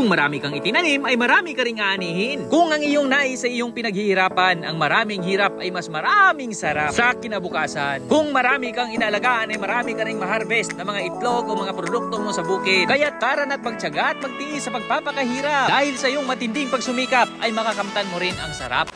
Kung marami kang itinanim ay marami ka ring aanihin. Kung ang iyong nais ay iyong pinaghihirapan, ang maraming hirap ay mas maraming sarap sa kinabukasan. Kung marami kang inalagaan ay marami ka ring maharvest ng mga itlog o mga produkto mo sa bukid. Kaya taran at pagtyaga at magtiis sa pagpapakahirap. Dahil sa iyong matinding pagsumikap ay makakamtan mo rin ang sarap.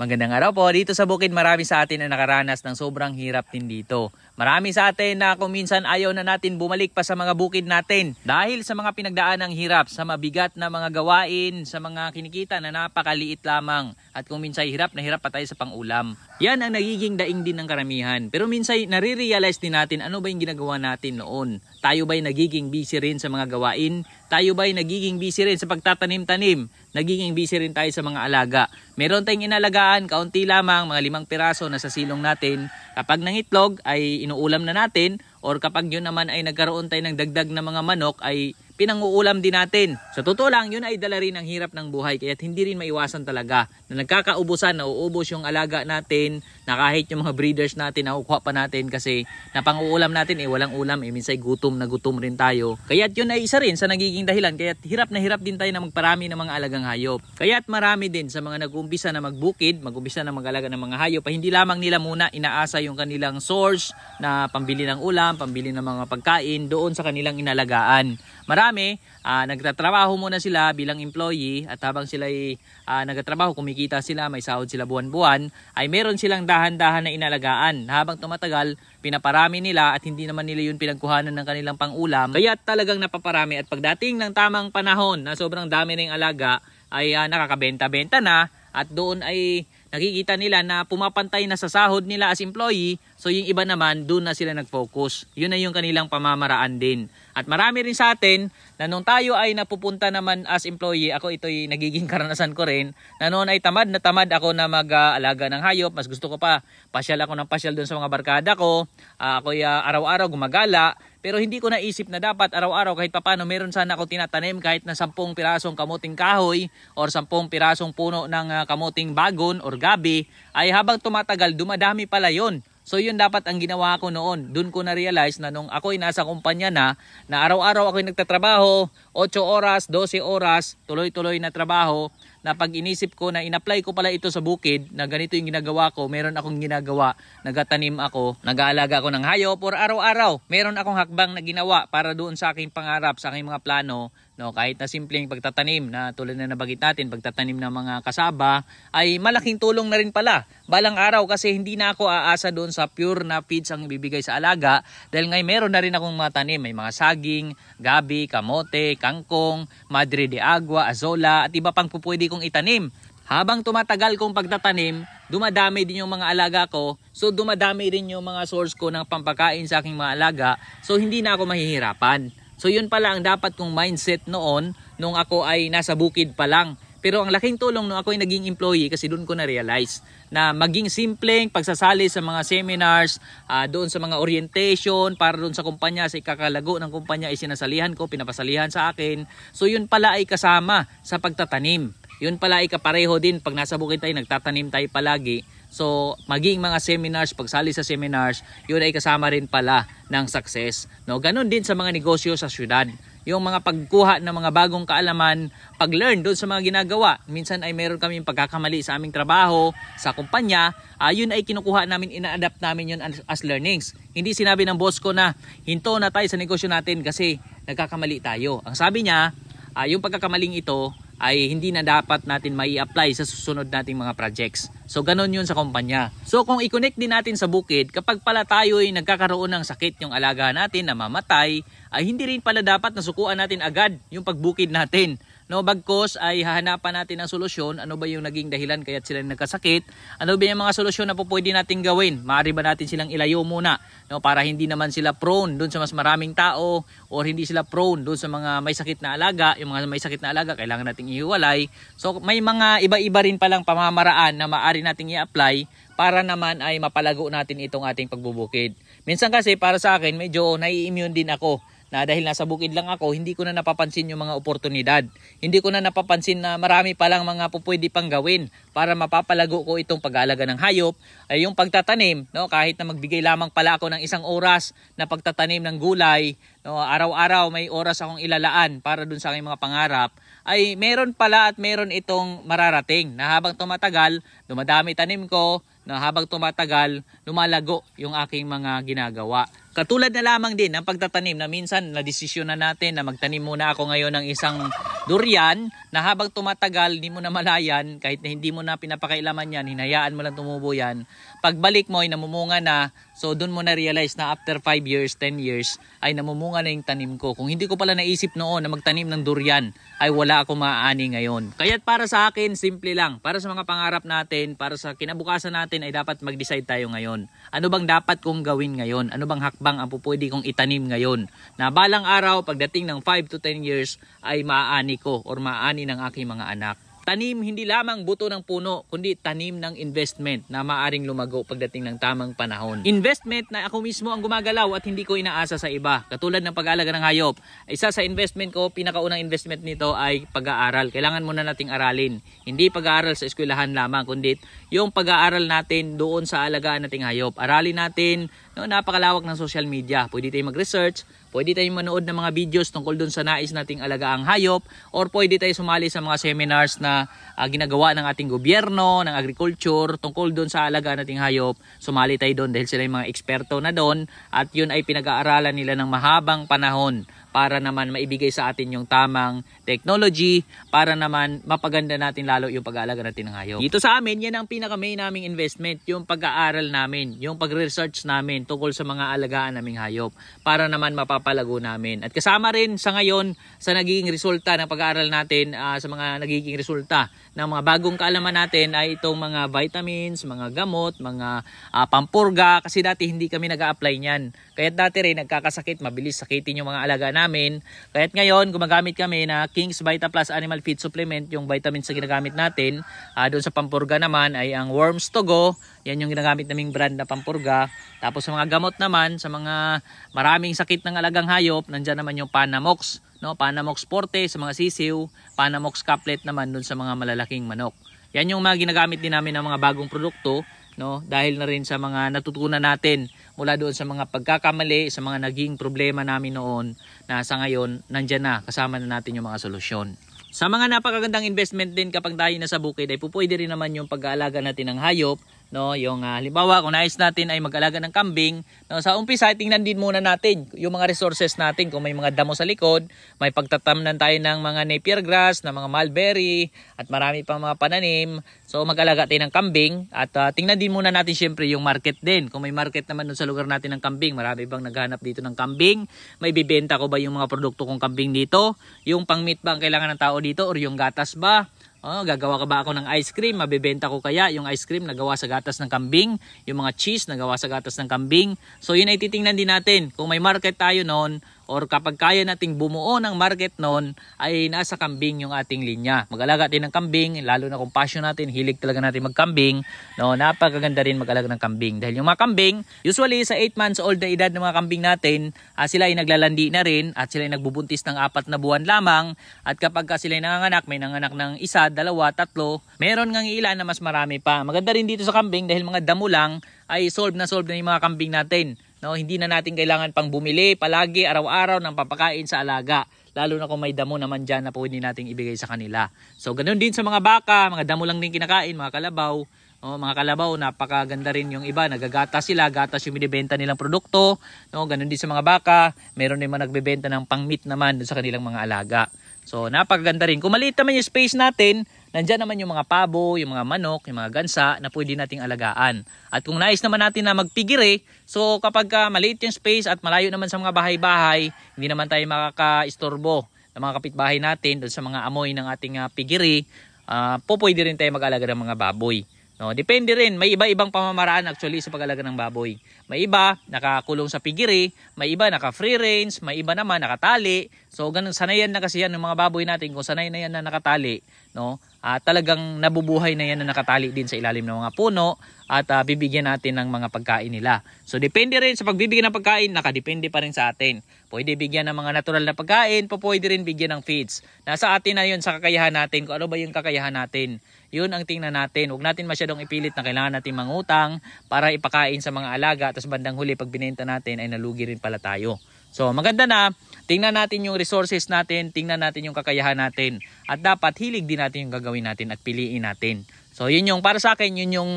Magandang araw po. Dito sa Bukid, marami sa atin na nakaranas ng sobrang hirap din dito. Marami sa atin na kung minsan ayaw na natin bumalik pa sa mga bukid natin dahil sa mga pinagdaan ng hirap, sa mabigat na mga gawain, sa mga kinikita na napakaliit lamang at kung minsan hirap na hirap pa tayo sa pangulam. Yan ang nagiging daing din ng karamihan. Pero minsan nare-realize din natin ano ba yung ginagawa natin noon. Tayo ba'y nagiging busy rin sa mga gawain? Tayo ba'y nagiging busy rin sa pagtatanim-tanim? Nagiging busy rin tayo sa mga alaga. Meron tayong inalagaan, kaunti lamang, mga limang piraso na sa silong natin. Kapag nangitlog ay inuulam na natin or kapag yun naman ay nagkaroon tayo ng dagdag na mga manok ay pinang-uulam din natin. Sa totoo lang, yun ay dala rin ang hirap ng buhay kaya hindi rin maiwasan talaga na nagkakaubusan, nauubos yung alaga natin na kahit yung mga breeders natin nakukuha pa natin kasi napang-uulam natin eh walang ulam eh minsan gutom na gutom rin tayo. Kaya yun ay isa rin sa nagiging dahilan kaya't hirap na hirap din tayo na magparami ng mga alagang hayop. Kaya't marami din sa mga nag-uumpisa na magbukid, mag uumpisa na mag-alaga ng mga hayop, hindi lamang nila muna inaasa yung kanilang source na pambili ng ulam, pambili ng mga pagkain doon sa kanilang inalagaan. Marami marami, uh, nagtatrabaho muna sila bilang employee at habang sila ay uh, nagtatrabaho, kumikita sila, may sahod sila buwan-buwan, ay meron silang dahan-dahan na inalagaan. Habang tumatagal, pinaparami nila at hindi naman nila yun pinagkuhanan ng kanilang pangulam. Kaya talagang napaparami at pagdating ng tamang panahon na sobrang dami ng alaga ay uh, nakakabenta-benta na at doon ay nakikita nila na pumapantay na sa sahod nila as employee. So yung iba naman, doon na sila nag-focus. Yun na yung kanilang pamamaraan din. At marami rin sa atin na nung tayo ay napupunta naman as employee, ako ito'y nagiging karanasan ko rin, na noon ay tamad na tamad ako na mag-alaga ng hayop. Mas gusto ko pa, pasyal ako ng pasyal doon sa mga barkada ko. Uh, ako'y uh, araw-araw gumagala. Pero hindi ko naisip na dapat araw-araw kahit papano meron sana ako tinatanim kahit na 10 pirasong kamuting kahoy or 10 pirasong puno ng ah, kamuting bagon or gabi, ay habang tumatagal, dumadami pala yon. So yun dapat ang ginawa ko noon. Doon ko na-realize na nung ako'y nasa kumpanya na, na araw-araw ako'y nagtatrabaho, 8 oras, 12 oras, tuloy-tuloy na trabaho, na pag inisip ko na inapply ko pala ito sa bukid, na ganito yung ginagawa ko, meron akong ginagawa, nagatanim ako, nag-aalaga ako ng hayop, or araw-araw, meron akong hakbang na ginawa para doon sa aking pangarap, sa aking mga plano, No, kahit na simpleng pagtatanim na tulad na nabagit natin, pagtatanim ng mga kasaba ay malaking tulong na rin pala. Balang araw kasi hindi na ako aasa doon sa pure na feeds ang ibibigay sa alaga dahil ngayon meron na rin akong mga tanim. May mga saging, gabi, kamote, kangkong, madre de agua, azola at iba pang pupwede kong itanim. Habang tumatagal kong pagtatanim, dumadami din yung mga alaga ko. So dumadami rin yung mga source ko ng pampakain sa aking mga alaga. So hindi na ako mahihirapan. So yun pala ang dapat kong mindset noon nung ako ay nasa bukid pa lang. Pero ang laking tulong nung ako ay naging employee kasi doon ko na-realize na maging simpleng pagsasali sa mga seminars, uh, doon sa mga orientation, para doon sa kumpanya, sa ikakalago ng kumpanya ay sinasalihan ko, pinapasalihan sa akin. So yun pala ay kasama sa pagtatanim. Yun pala ay kapareho din pag nasa bukid tayo, nagtatanim tayo palagi So, maging mga seminars, pagsali sa seminars, yun ay kasama rin pala ng success. No? Ganon din sa mga negosyo sa syudad. Yung mga pagkuha ng mga bagong kaalaman, pag-learn doon sa mga ginagawa. Minsan ay meron kaming pagkakamali sa aming trabaho, sa kumpanya. Uh, yun ay kinukuha namin, ina-adapt namin yun as, as learnings. Hindi sinabi ng boss ko na hinto na tayo sa negosyo natin kasi nagkakamali tayo. Ang sabi niya, uh, yung pagkakamaling ito ay hindi na dapat natin mai apply sa susunod nating mga projects. So ganun yun sa kumpanya. So kung i-connect din natin sa bukid, kapag pala tayo ay nagkakaroon ng sakit yung alaga natin na mamatay, ay hindi rin pala dapat nasukuan natin agad yung pagbukid natin. No, bagkos ay hahanapan natin ng solusyon. Ano ba yung naging dahilan kaya sila nagkasakit? Ano ba yung mga solusyon na po pwede natin gawin? Maaari ba natin silang ilayo muna? No, para hindi naman sila prone doon sa mas maraming tao or hindi sila prone doon sa mga may sakit na alaga. Yung mga may sakit na alaga, kailangan nating ihiwalay. So may mga iba-iba rin palang pamamaraan na maaari rin natin i-apply para naman ay mapalago natin itong ating pagbubukid. Minsan kasi para sa akin medyo nai-immune din ako na dahil nasa bukid lang ako, hindi ko na napapansin yung mga oportunidad. Hindi ko na napapansin na marami palang mga pupwede pang gawin para mapapalago ko itong pag-aalaga ng hayop. Ay yung pagtatanim, no, kahit na magbigay lamang pala ako ng isang oras na pagtatanim ng gulay, no, araw-araw may oras akong ilalaan para dun sa aking mga pangarap ay meron pala at meron itong mararating na habang tumatagal, dumadami tanim ko, na habang tumatagal, lumalago yung aking mga ginagawa. Katulad na lamang din ng pagtatanim na minsan na desisyon na natin na magtanim muna ako ngayon ng isang durian na habang tumatagal hindi mo na malayan kahit na hindi mo na pinapakailaman yan, hinayaan mo lang tumubo yan. Pagbalik mo ay namumunga na so doon mo na realize na after 5 years, 10 years ay namumunga na yung tanim ko. Kung hindi ko pala naisip noon na magtanim ng durian ay wala ako maaani ngayon. Kaya para sa akin simple lang, para sa mga pangarap natin, para sa kinabukasan natin ay dapat mag-decide tayo ngayon. Ano bang dapat kong gawin ngayon? Ano bang hak hakbang ang pupwede kong itanim ngayon. Na balang araw, pagdating ng 5 to 10 years, ay maaani ko or maaani ng aking mga anak. Tanim hindi lamang buto ng puno, kundi tanim ng investment na maaring lumago pagdating ng tamang panahon. Investment na ako mismo ang gumagalaw at hindi ko inaasa sa iba. Katulad ng pag alaga ng hayop, isa sa investment ko, pinakaunang investment nito ay pag-aaral. Kailangan muna nating aralin. Hindi pag-aaral sa eskwelahan lamang, kundi yung pag-aaral natin doon sa alagaan nating hayop. Aralin natin No, napakalawak ng social media. Pwede tayong mag-research, pwede tayong manood ng mga videos tungkol dun sa nais nating alagaang hayop, or pwede tayong sumali sa mga seminars na uh, ginagawa ng ating gobyerno, ng agriculture, tungkol dun sa alaga nating hayop. Sumali tayo doon dahil sila yung mga eksperto na doon at yun ay pinag-aaralan nila ng mahabang panahon para naman maibigay sa atin yung tamang technology para naman mapaganda natin lalo yung pag-aalaga natin ng hayop. Dito sa amin, yan ang pinaka main naming investment, yung pag-aaral namin, yung pag-research namin tungkol sa mga alagaan naming hayop para naman mapapalago namin. At kasama rin sa ngayon sa nagiging resulta ng pag-aaral natin uh, sa mga nagiging resulta ng mga bagong kaalaman natin ay itong mga vitamins, mga gamot, mga uh, pampurga kasi dati hindi kami nag-a-apply niyan. Kaya dati rin nagkakasakit, mabilis sakitin yung mga alaga namin. Kaya't ngayon, gumagamit kami na King's Vita Plus Animal Feed Supplement, yung vitamins na ginagamit natin. Uh, doon sa pampurga naman ay ang Worms to Go. Yan yung ginagamit naming brand na pampurga. Tapos sa mga gamot naman, sa mga maraming sakit ng alagang hayop, nandyan naman yung Panamox. No? Panamox Forte sa mga sisiw, Panamox Couplet naman doon sa mga malalaking manok. Yan yung mga ginagamit din namin ng mga bagong produkto no dahil na rin sa mga natutunan natin mula doon sa mga pagkakamali, sa mga naging problema namin noon na sa ngayon nandyan na kasama na natin yung mga solusyon. Sa mga napakagandang investment din kapag tayo na sa bukid ay pupwede rin naman yung pag-aalaga natin ng hayop no yung uh, halimbawa kung nais natin ay mag-alaga ng kambing no sa umpisa tingnan din muna natin yung mga resources natin kung may mga damo sa likod may pagtatamnan tayo ng mga napier grass ng mga mulberry at marami pang mga pananim so mag-alaga tayo ng kambing at uh, tingnan din muna natin syempre yung market din kung may market naman dun sa lugar natin ng kambing marami bang naghahanap dito ng kambing may bibenta ko ba yung mga produkto kong kambing dito yung pang meat ba ang kailangan ng tao dito or yung gatas ba Oh, gagawa ka ba ako ng ice cream? Mabebenta ko kaya yung ice cream na gawa sa gatas ng kambing? Yung mga cheese na gawa sa gatas ng kambing? So yun ay titingnan din natin. Kung may market tayo noon, or kapag kaya nating bumuo ng market noon ay nasa kambing yung ating linya. Mag-alaga din ng kambing, lalo na kung passion natin, hilig talaga natin magkambing. No, napakaganda rin mag-alaga ng kambing dahil yung mga kambing, usually sa 8 months old na edad ng mga kambing natin, ah, sila ay naglalandi na rin at sila ay nagbubuntis ng apat na buwan lamang at kapag ka sila ay nanganganak, may nanganak ng isa, dalawa, tatlo, meron ngang ilan na mas marami pa. Maganda rin dito sa kambing dahil mga damo lang ay solve na solve na yung mga kambing natin. No, hindi na natin kailangan pang bumili palagi araw-araw ng papakain sa alaga. Lalo na kung may damo naman dyan na pwede nating ibigay sa kanila. So ganoon din sa mga baka, mga damo lang din kinakain, mga kalabaw. No, mga kalabaw, napakaganda rin yung iba. Nagagata sila, gatas yung binibenta nilang produkto. No, ganun din sa mga baka. Meron din mga nagbebenta ng pang-meat naman sa kanilang mga alaga. So napakaganda rin. Kung maliit naman yung space natin, Nandiyan naman yung mga pabo, yung mga manok, yung mga gansa na pwede nating alagaan. At kung nais naman natin na magpigire, so kapag uh, maliit yung space at malayo naman sa mga bahay-bahay, hindi naman tayo makakaistorbo ng mga kapitbahay natin doon sa mga amoy ng ating uh, pigiri, uh, po pwede rin tayo mag-alaga ng mga baboy. No, depende rin, may iba-ibang pamamaraan actually sa pag-alaga ng baboy. May iba nakakulong sa pigiri, may iba naka-free range, may iba naman nakatali. So ganun sanayan na kasi yan ng mga baboy natin kung sanay na yan na nakatali, no? At talagang nabubuhay na yan na nakatali din sa ilalim ng mga puno at uh, bibigyan natin ng mga pagkain nila. So depende rin sa pagbibigyan ng pagkain, nakadepende pa rin sa atin. Pwede bigyan ng mga natural na pagkain, pwede rin bigyan ng feeds. Nasa atin na yun sa kakayahan natin, kung ano ba yung kakayahan natin. Yun ang tingnan natin. Huwag natin masyadong ipilit na kailangan natin mangutang para ipakain sa mga alaga. Tapos bandang huli pag binenta natin ay nalugi rin pala tayo. So maganda na, tingnan natin yung resources natin, tingnan natin yung kakayahan natin. At dapat hilig din natin yung gagawin natin at piliin natin. So yun yung para sa akin, yun yung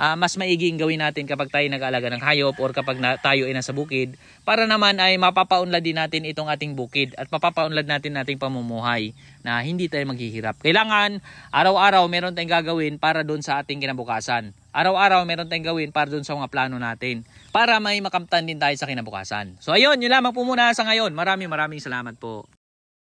uh, mas maiging gawin natin kapag tayo nag-aalaga ng hayop or kapag na, tayo ay nasa bukid para naman ay mapapaunlad din natin itong ating bukid at mapapaunlad natin nating pamumuhay na hindi tayo maghihirap. Kailangan araw-araw meron tayong gagawin para doon sa ating kinabukasan. Araw-araw meron tayong gawin para doon sa mga plano natin para may makamtan din tayo sa kinabukasan. So ayun, yun lamang po muna sa ngayon. Maraming maraming salamat po.